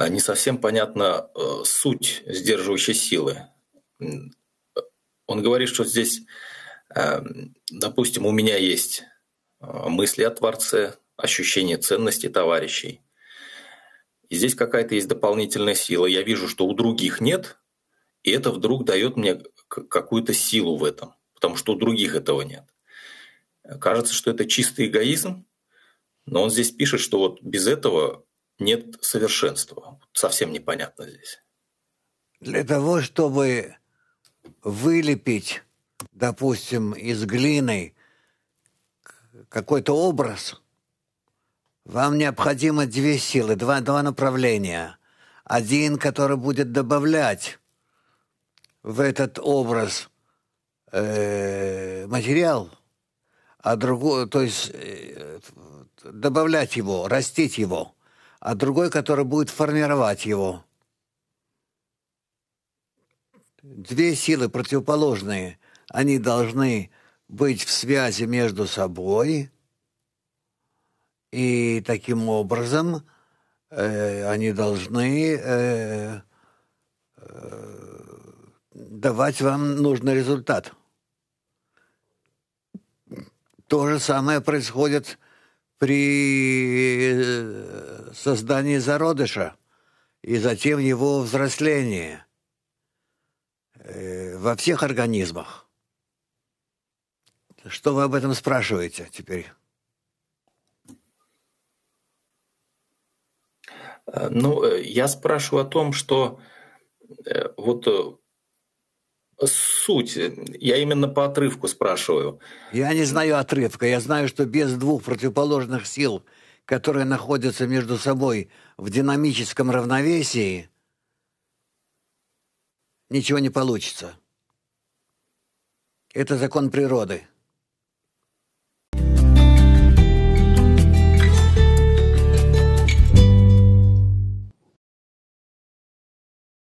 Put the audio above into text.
Э, не совсем понятна э, суть сдерживающей силы. Он говорит, что здесь, э, допустим, у меня есть мысли о Творце, ощущение ценности товарищей. И здесь какая-то есть дополнительная сила. Я вижу, что у других нет, и это вдруг дает мне какую-то силу в этом, потому что у других этого нет. Кажется, что это чистый эгоизм, но он здесь пишет, что вот без этого нет совершенства. Совсем непонятно здесь. Для того, чтобы вылепить, допустим, из глины какой-то образ, вам необходимо две силы, два, два направления. Один, который будет добавлять в этот образ э, материал, а другой, то есть э, добавлять его, растить его – а другой, который будет формировать его. Две силы противоположные, они должны быть в связи между собой, и таким образом э, они должны э, э, давать вам нужный результат. То же самое происходит при создании зародыша и затем его взрослении э, во всех организмах. Что вы об этом спрашиваете теперь? Э, ну, э, я спрашиваю о том, что вот суть, я именно по отрывку спрашиваю. Я не знаю отрывка, я знаю, что без двух противоположных сил – которые находятся между собой в динамическом равновесии, ничего не получится. Это закон природы –